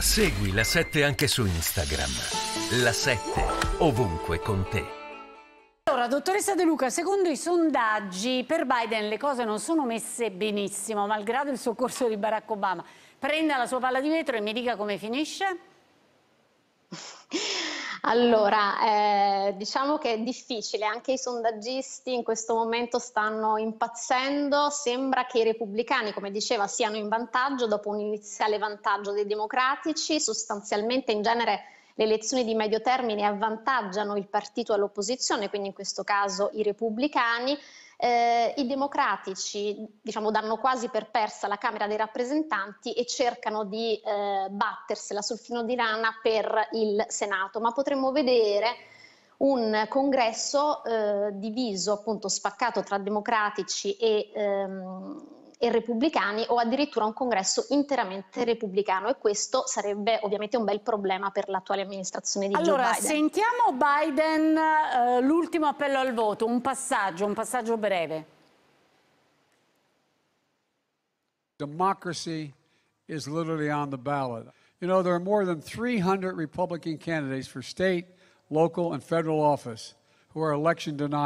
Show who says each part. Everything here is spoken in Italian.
Speaker 1: Segui la 7 anche su Instagram. La 7 ovunque con te.
Speaker 2: Allora, dottoressa De Luca, secondo i sondaggi per Biden le cose non sono messe benissimo, malgrado il soccorso di Barack Obama. Prenda la sua palla di vetro e mi dica come finisce.
Speaker 3: Allora, eh, diciamo che è difficile, anche i sondaggisti in questo momento stanno impazzendo, sembra che i repubblicani, come diceva, siano in vantaggio dopo un iniziale vantaggio dei democratici, sostanzialmente in genere le elezioni di medio termine avvantaggiano il partito all'opposizione, quindi in questo caso i repubblicani. Eh, I democratici diciamo, danno quasi per persa la Camera dei rappresentanti e cercano di eh, battersela sul filo di rana per il Senato, ma potremmo vedere un congresso eh, diviso, appunto spaccato tra democratici e ehm, e repubblicani o addirittura un congresso interamente repubblicano e questo sarebbe ovviamente un bel problema per l'attuale amministrazione di allora, Joe Biden.
Speaker 2: sentiamo Biden eh, l'ultimo appello al voto, un passaggio, un passaggio breve.
Speaker 4: Democracy is literally on the ballot. You know, there are more than 300 Republican candidates for state, local and federal office who are election denied.